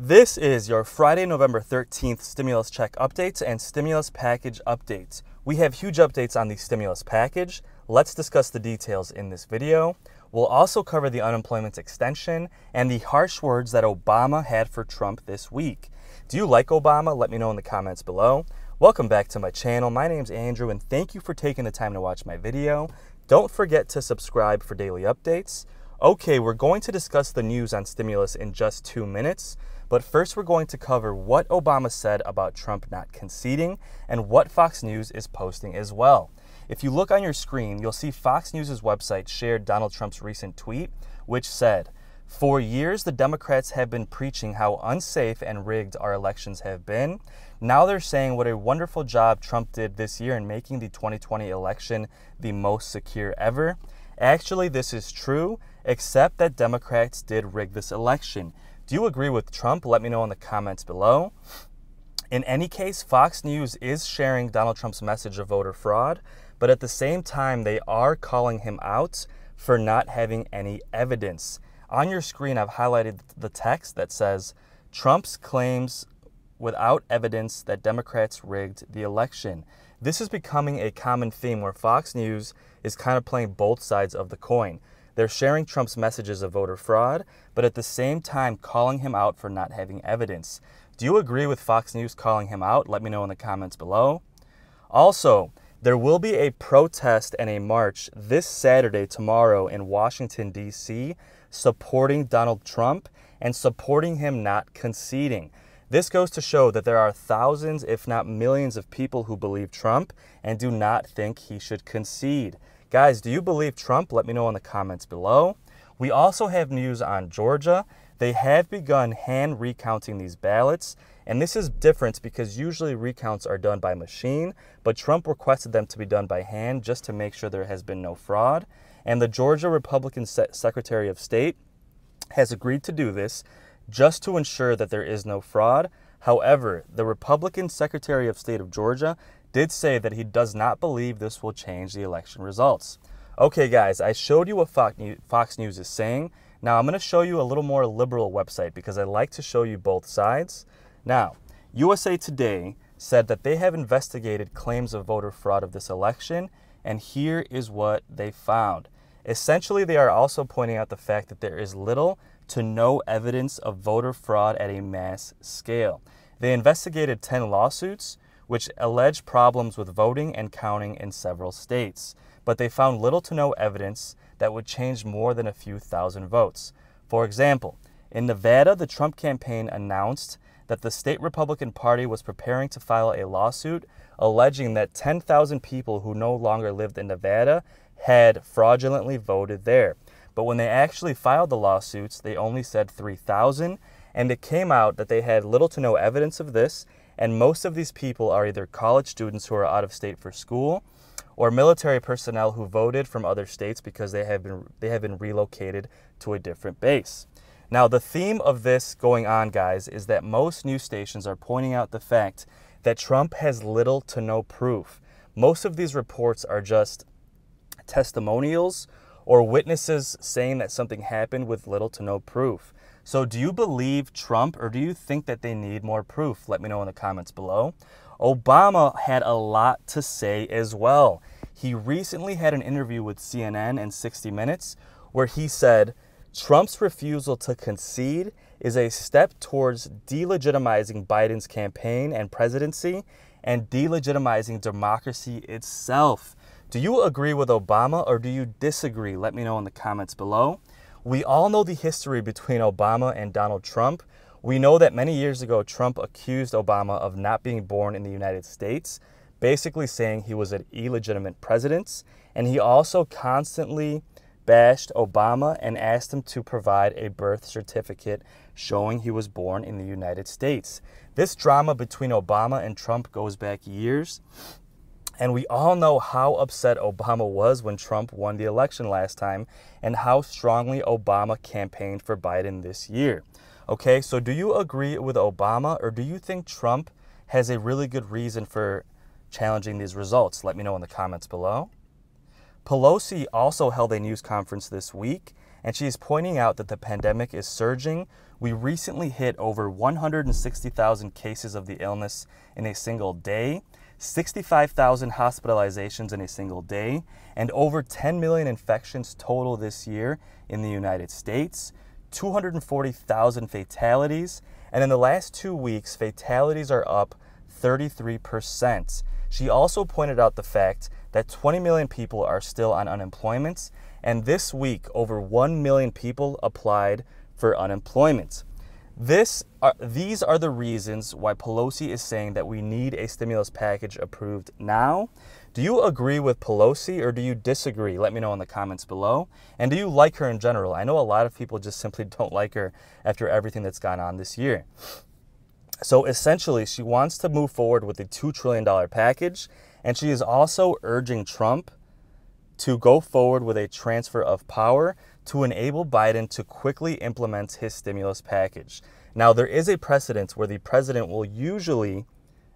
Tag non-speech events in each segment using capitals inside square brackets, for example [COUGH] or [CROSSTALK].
This is your Friday, November 13th stimulus check updates and stimulus package updates. We have huge updates on the stimulus package. Let's discuss the details in this video. We'll also cover the unemployment extension and the harsh words that Obama had for Trump this week. Do you like Obama? Let me know in the comments below. Welcome back to my channel. My name's Andrew and thank you for taking the time to watch my video. Don't forget to subscribe for daily updates. Okay, we're going to discuss the news on stimulus in just two minutes. But first, we're going to cover what Obama said about Trump not conceding and what Fox News is posting as well. If you look on your screen, you'll see Fox News' website shared Donald Trump's recent tweet, which said, for years, the Democrats have been preaching how unsafe and rigged our elections have been. Now they're saying what a wonderful job Trump did this year in making the 2020 election the most secure ever. Actually, this is true, except that Democrats did rig this election. Do you agree with Trump? Let me know in the comments below. In any case, Fox News is sharing Donald Trump's message of voter fraud, but at the same time, they are calling him out for not having any evidence. On your screen, I've highlighted the text that says Trump's claims without evidence that Democrats rigged the election. This is becoming a common theme where Fox News is kind of playing both sides of the coin. They're sharing Trump's messages of voter fraud, but at the same time calling him out for not having evidence. Do you agree with Fox News calling him out? Let me know in the comments below. Also, there will be a protest and a march this Saturday, tomorrow, in Washington, D.C., supporting Donald Trump and supporting him not conceding. This goes to show that there are thousands, if not millions, of people who believe Trump and do not think he should concede. Guys, do you believe Trump? Let me know in the comments below. We also have news on Georgia. They have begun hand recounting these ballots, and this is different because usually recounts are done by machine, but Trump requested them to be done by hand just to make sure there has been no fraud. And the Georgia Republican Se Secretary of State has agreed to do this just to ensure that there is no fraud. However, the Republican Secretary of State of Georgia did say that he does not believe this will change the election results. Okay, guys, I showed you what Fox News is saying. Now I'm going to show you a little more liberal website because I like to show you both sides. Now, USA Today said that they have investigated claims of voter fraud of this election, and here is what they found. Essentially, they are also pointing out the fact that there is little to no evidence of voter fraud at a mass scale. They investigated 10 lawsuits, which alleged problems with voting and counting in several states. But they found little to no evidence that would change more than a few thousand votes. For example, in Nevada, the Trump campaign announced that the state Republican Party was preparing to file a lawsuit alleging that 10,000 people who no longer lived in Nevada had fraudulently voted there. But when they actually filed the lawsuits, they only said 3,000, and it came out that they had little to no evidence of this and most of these people are either college students who are out of state for school or military personnel who voted from other states because they have been they have been relocated to a different base. Now, the theme of this going on, guys, is that most news stations are pointing out the fact that Trump has little to no proof. Most of these reports are just testimonials or witnesses saying that something happened with little to no proof. So do you believe Trump or do you think that they need more proof? Let me know in the comments below. Obama had a lot to say as well. He recently had an interview with CNN and 60 Minutes where he said, Trump's refusal to concede is a step towards delegitimizing Biden's campaign and presidency and delegitimizing democracy itself. Do you agree with Obama or do you disagree? Let me know in the comments below. We all know the history between Obama and Donald Trump. We know that many years ago, Trump accused Obama of not being born in the United States, basically saying he was an illegitimate president. And he also constantly bashed Obama and asked him to provide a birth certificate showing he was born in the United States. This drama between Obama and Trump goes back years. And we all know how upset Obama was when Trump won the election last time and how strongly Obama campaigned for Biden this year. Okay, so do you agree with Obama or do you think Trump has a really good reason for challenging these results? Let me know in the comments below. Pelosi also held a news conference this week and she is pointing out that the pandemic is surging. We recently hit over 160,000 cases of the illness in a single day, 65,000 hospitalizations in a single day, and over 10 million infections total this year in the United States, 240,000 fatalities, and in the last two weeks, fatalities are up 33%. She also pointed out the fact that 20 million people are still on unemployment, and this week, over 1 million people applied for unemployment. This are, these are the reasons why Pelosi is saying that we need a stimulus package approved now. Do you agree with Pelosi or do you disagree? Let me know in the comments below. And do you like her in general? I know a lot of people just simply [LAUGHS] don't like her after everything that's gone on this year. So essentially, she wants to move forward with a $2 trillion package, and she is also urging Trump to go forward with a transfer of power to enable Biden to quickly implement his stimulus package. Now, there is a precedent where the president will usually,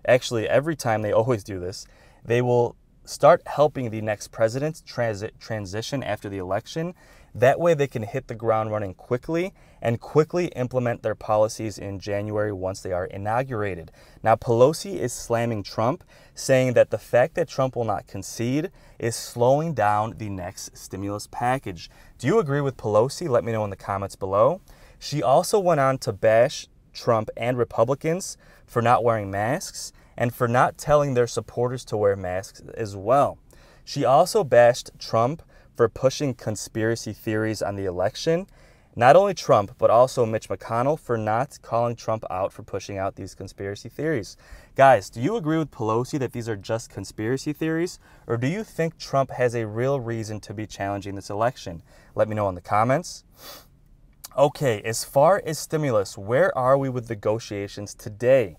actually, every time they [LAUGHS] always do this, they will start helping the next president transit, transition after the election that way, they can hit the ground running quickly and quickly implement their policies in January once they are inaugurated. Now, Pelosi is slamming Trump, saying that the fact that Trump will not concede is slowing down the next stimulus package. Do you agree with Pelosi? Let me know in the comments below. She also went on to bash Trump and Republicans for not wearing masks and for not telling their supporters to wear masks as well. She also bashed Trump for pushing conspiracy theories on the election. Not only Trump, but also Mitch McConnell for not calling Trump out for pushing out these conspiracy theories. Guys, do you agree with Pelosi that these are just conspiracy theories? Or do you think Trump has a real reason to be challenging this election? Let me know in the comments. Okay, as far as stimulus, where are we with negotiations today?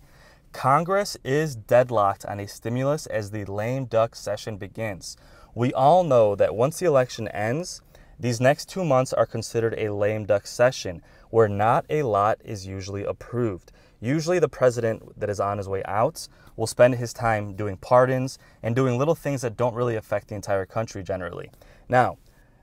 Congress is deadlocked on a stimulus as the lame duck session begins. We all know that once the election ends, these next two months are considered a lame duck session where not a lot is usually approved. Usually, the president that is on his way out will spend his time doing pardons and doing little things that don't really affect the entire country generally. Now,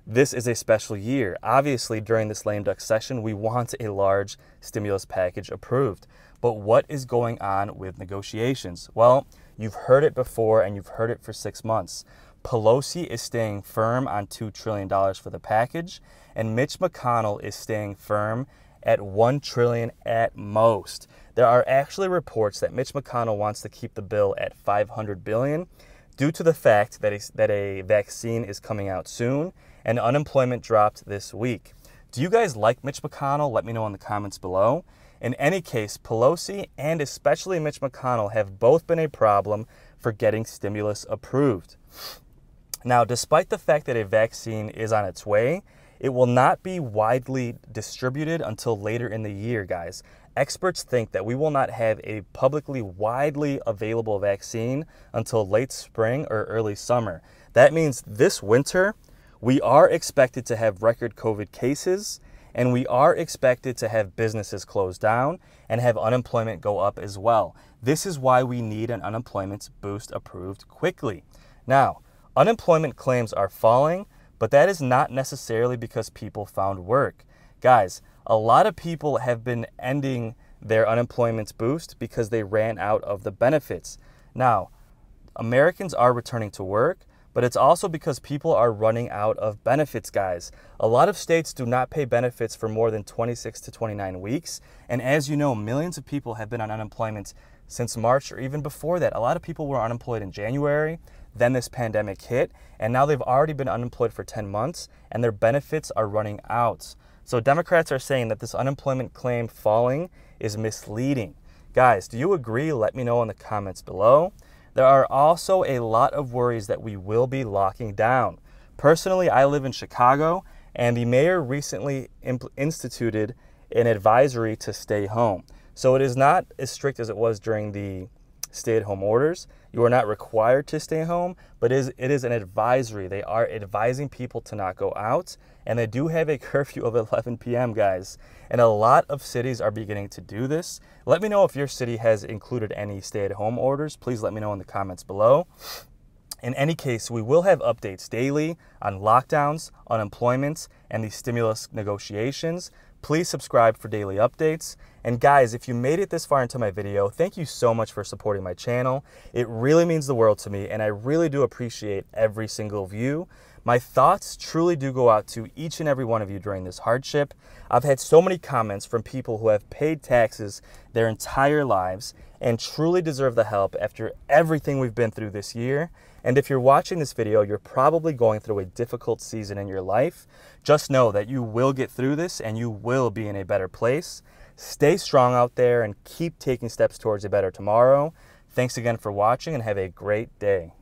this is a special year. Obviously, during this lame duck session, we want a large stimulus package approved. But what is going on with negotiations? Well, you've heard it before and you've heard it for six months. Pelosi is staying firm on $2 trillion for the package, and Mitch McConnell is staying firm at 1 trillion at most. There are actually reports that Mitch McConnell wants to keep the bill at 500 billion due to the fact that a, that a vaccine is coming out soon and unemployment dropped this week. Do you guys like Mitch McConnell? Let me know in the comments below. In any case, Pelosi and especially Mitch McConnell have both been a problem for getting stimulus approved. Now, despite the fact that a vaccine is on its way, it will not be widely distributed until later in the year, guys. Experts think that we will not have a publicly widely available vaccine until late spring or early summer. That means this winter, we are expected to have record COVID cases and we are expected to have businesses close down and have unemployment go up as well. This is why we need an unemployment boost approved quickly. Now, Unemployment claims are falling, but that is not necessarily because people found work. Guys, a lot of people have been ending their unemployment boost because they ran out of the benefits. Now, Americans are returning to work, but it's also because people are running out of benefits, guys. A lot of states do not pay benefits for more than 26 to 29 weeks. And as you know, millions of people have been on unemployment since March or even before that. A lot of people were unemployed in January, then this pandemic hit, and now they've already been unemployed for 10 months and their benefits are running out. So Democrats are saying that this unemployment claim falling is misleading. Guys, do you agree? Let me know in the comments below. There are also a lot of worries that we will be locking down. Personally, I live in Chicago, and the mayor recently instituted an advisory to stay home. So it is not as strict as it was during the stay-at-home orders. You are not required to stay home, but is it is an advisory. They are advising people to not go out, and they do have a [LAUGHS] curfew of 11 p.m., guys. And a lot of cities are beginning to do this. Let me know if your city has included any stay-at-home orders. Please let me know in the comments below. In any case, we will have updates daily on lockdowns, unemployment, and the stimulus negotiations. Please subscribe for daily updates. And guys, if you made it this far into my video, thank you so much for supporting my channel. It really means the world to me, and I really do appreciate every single view. My thoughts truly do go out to each and every one of you during this hardship. I've had so many comments from people who have paid taxes their entire lives and truly deserve the help after everything we've been through this year. And if you're watching this video, you're probably going through a difficult season in your life. Just know that you will get through this and you will be in a better place. Stay strong out there and keep taking steps towards a better tomorrow. Thanks again for watching and have a great day.